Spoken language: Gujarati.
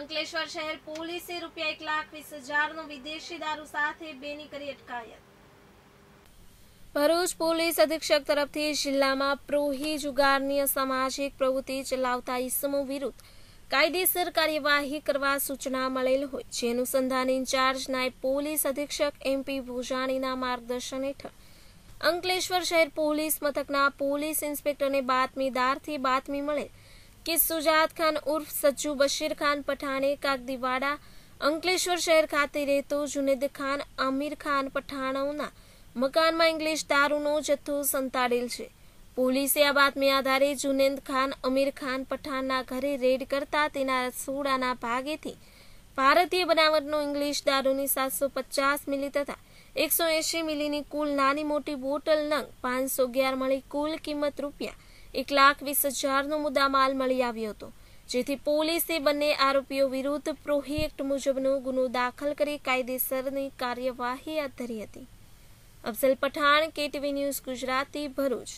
અંકલેશ્વર શહેર પોલીસે રૂપિયા એક લાખ વીસ હજારનો વિદેશી દારૂ સાથે બેની કરી અટકાયત ભરૂચ પોલીસ અધિક્ષક તરફથી જિલ્લામાં પ્રોહી જુગારની અસામાજિક પ્રવૃત્તિ ચલાવતા ઇસમો વિરુદ્ધ કાયદેસર કાર્યવાહી કરવા સૂચના મળેલ હોય જે અનુસંધાન ઇન્ચાર્જ નાયબ પોલીસ અધિક્ષક એમપી ભુજાણીના માર્ગદર્શન હેઠળ અંકલેશ્વર શહેર પોલીસ મથકના પોલીસ ઇન્સ્પેક્ટરને બાતમીદારથી બાતમી મળેલ કે સુજાત ખાન ઉર્ફ સજ્જુ બશીર ખાન પઠાણે કાગદીવાડા અંકલેશ્વર શહેર ખાતે રહેતો જુનેદ ખાન આમિર ખાન પઠાણોના મકાનમાં ઇંગ્લિશ દારૂનો જથ્થો સંતાડેલ છે પોલીસે આ બાતમી આધારે જુનેદ ખાન અમીર ખાન પઠાણના ઘરે રેડ કરતા તેના રસોડાના ભાગેથી ભારતીય બનાવટનો ઇંગ્લિશ દારૂની સાતસો પચાસ મિલી તથા એકસો એંશી મિલીની કુલ નાની મોટી બોટલ નંગ પાંચસો અગિયાર મળી કુલ કિંમત રૂપિયા એક લાખ વીસ હજારનો મુદ્દામાલ મળી આવ્યો હતો જેથી પોલીસે બંને આરોપીઓ વિરુદ્ધ પ્રોહિએક્ટ મુજબનો ગુનો દાખલ કરી કાયદેસરની કાર્યવાહી હાથ ધરી હતી અફઝલ પઠાણ કેટીવી ન્યૂઝ ગુજરાતી ભરૂચ